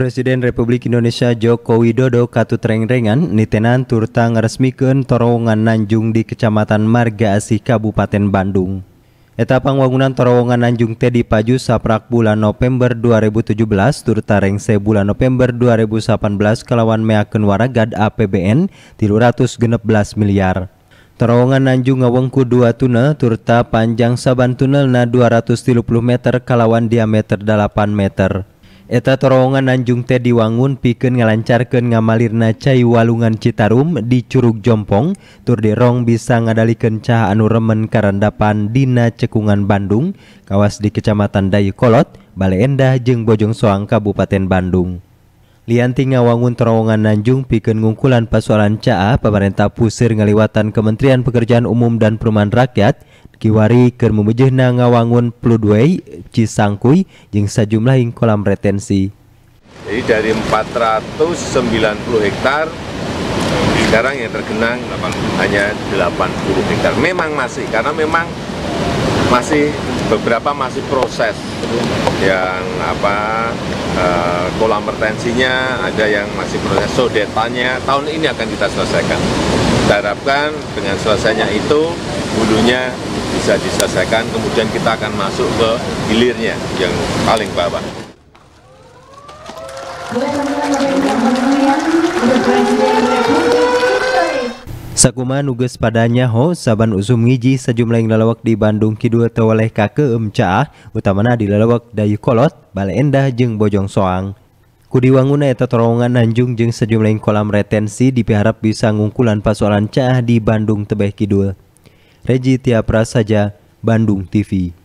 Presiden Republik Indonesia Joko Widodo katutreng-rengan nitenan turta ngeresmikan terowongan Nanjung di Kecamatan Marga Asih Kabupaten Bandung. Eta pangwangunan terowongan Nanjung teh dipaju saprak bulan November 2017 turta rengse bulan November 2018 kelawan meyakinkan waragad APBN 316 miliar. Terowongan Nanjung ngawengku dua tunnel turta panjang saban tunnel na 230 meter kalawan diameter 8 meter. eta toronngan Anjung teh diwangun piken ngalancarke nga Malirna Cai Walungan Citarum di Curug Jompng, Turderong bisa ngadali kencaha anu remen karendapan Dina Cekungan Bandung,kawas di Kecamatan Dayukololot, Balai endah jeung Bojongsoang Kabupaten Bandung. Lianti ngawangun terowongan Nanjung pikeun ngungkulan pasualan CAA pemerintah pusir ngaliwatan Kementerian Pekerjaan Umum dan Perumahan Rakyat Kiwari keur memejehna ngawangun Pludway, yang jeung sajumlah kolam retensi. Jadi dari 490 hektar sekarang yang tergenang hanya 80 hektar. Memang masih karena memang masih beberapa masih proses yang apa uh, kolam retensinya, ada yang masih proses sodetannya, tahun ini akan kita selesaikan. Kita harapkan dengan selesainya itu, hulunya bisa diselesaikan, kemudian kita akan masuk ke hilirnya yang paling bawah. Sakuma nuges padanya ho saban usum ngiji sejumlah lalawak di Bandung Kidul tewaleh ka emcaah utamana di lalawak Dayu Kolot, Bale Endah Bojong Soang. Kudiwanguna eta terowongan Nanjung jeung sejumlah kolam retensi diharap bisa ngungkulan pasolan caah di Bandung Tebeh Kidul. Regi Tiapra saja, Bandung TV.